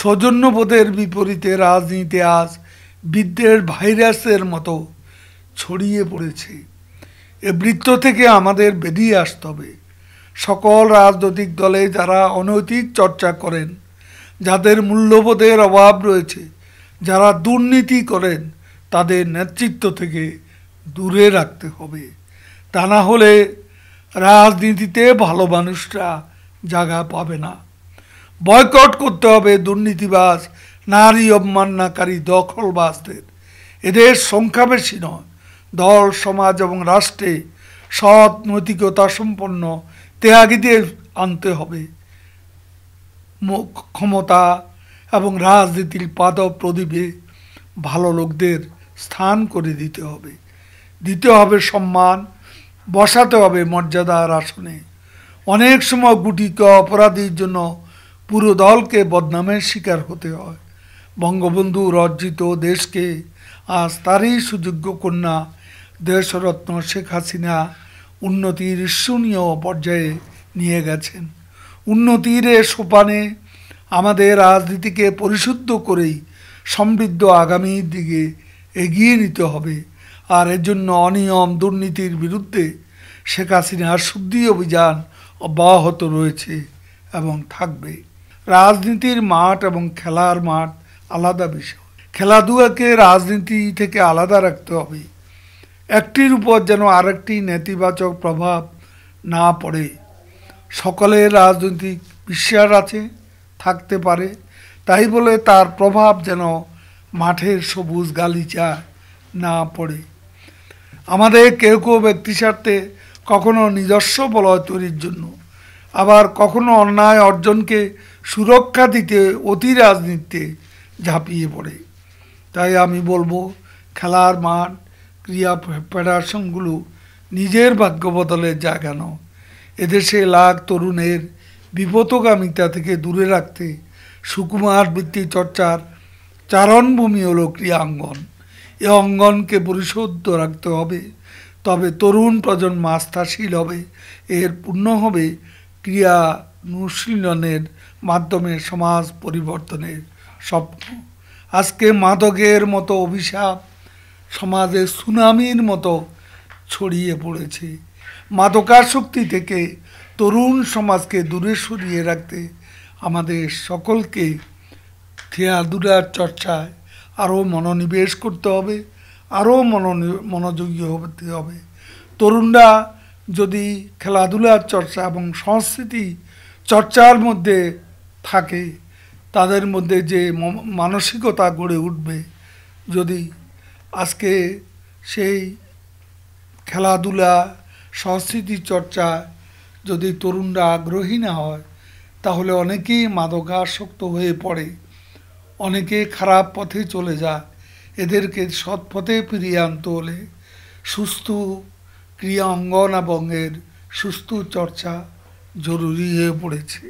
সৌজন্যবোধের বিপরীতে রাজনীতি আজ বিদ্যের ভাইরাসের মতো ছড়িয়ে পড়েছে এ বৃত্ত থেকে আমাদের বেরিয়ে আসতে হবে সকল রাজনৈতিক দলে যারা অনৈতিক চর্চা করেন যাদের মূল্যবোধের অভাব রয়েছে যারা দুর্নীতি করেন তাদের নেতৃত্ব থেকে দূরে রাখতে হবে তা না হলে রাজনীতিতে ভালো মানুষরা জায়গা পাবে না বয়কট করতে হবে দুর্নীতিবাজ নারী অবমাননাকারী দখলবাসদের এদের সংখ্যা বেশি নয় দল সমাজ এবং রাষ্ট্রে সৎ নৈতিকতা সম্পন্ন ত্যাগীদের আনতে হবে ক্ষমতা এবং রাজনীতির পাদ প্রদীপে ভালো লোকদের স্থান করে দিতে হবে দিতে হবে সম্মান বসাতে হবে মর্যাদার আসনে অনেক সময় গুটিকে অপরাধীর জন্য পুরো দলকে বদনামের শিকার হতে হয় বঙ্গবন্ধু রজ্জিত দেশকে আজ তারই সুযোগ্য কন্যা দেশরত্ন শেখ হাসিনা উন্নতির ঈর্ষণীয় পর্যায়ে নিয়ে গেছেন উন্নতির এ সোপানে আমাদের রাজনীতিকে পরিশুদ্ধ করেই সমৃদ্ধ আগামীর দিকে এগিয়ে নিতে হবে আর এর জন্য অনিয়ম দুর্নীতির বিরুদ্ধে শেখ হাসিনার শুদ্ধি অভিযান অব্যাহত রয়েছে এবং থাকবে রাজনীতির মাঠ এবং খেলার মাঠ আলাদা বিষয় খেলাধুলাকে রাজনীতি থেকে আলাদা রাখতে হবে একটির উপর যেন আরেকটি নেতিবাচক প্রভাব না পড়ে সকলের রাজনৈতিক বিশ্বাস আছে থাকতে পারে তাই বলে তার প্রভাব যেন মাঠের সবুজ গালিচা না পড়ে আমাদের কেউ কেউ ব্যক্তি স্বার্থে কখনো নিজস্ব বলয় তৈরির জন্য আবার কখনো অন্যায় অর্জনকে সুরক্ষা দিতে অতি রাজনীতিতে ঝাঁপিয়ে পড়ে তাই আমি বলবো খেলার মাঠ ক্রিয়া ফেডারেশনগুলো নিজের ভাগ্য বদলের জায়গা এদেশে লাখ তরুণের বিপদগামিতা থেকে দূরে রাখতে সুকুমার বৃত্তি চর্চার চারণভূমি হল ক্রিয়াঙ্গন এ অঙ্গনকে পরিশুদ্ধ রাখতে হবে তবে তরুণ প্রজন্ম আস্থাশীল হবে এর পূর্ণ হবে ক্রিয়া অনুশীলনের মাধ্যমে সমাজ পরিবর্তনের স্বপ্ন আজকে মাদকের মতো অভিশাপ সমাজে সুনামির মতো ছড়িয়ে পড়েছে মাদকাসক্তি থেকে তরুণ সমাজকে দূরে সরিয়ে রাখতে আমাদের সকলকে খেলাধুলার চর্চায় আরও মনোনিবেশ করতে হবে আরও মনোযোগী হতে হবে তরুণরা যদি খেলাধুলার চর্চা এবং সংস্কৃতি চর্চার মধ্যে থাকে তাদের মধ্যে যে মানসিকতা গড়ে উঠবে যদি আজকে সেই খেলাধুলা সংস্কৃতি চর্চা যদি তরুণরা আগ্রহী না হয় তাহলে অনেকেই মাদকাসক্ত হয়ে পড়ে অনেকে খারাপ পথে চলে যায় এদেরকে সৎ পথে ফিরিয়ে আনতে হলে সুস্থ ক্রিয়া অঙ্গন এবং সুস্থ চর্চা জরুরি হয়ে পড়েছে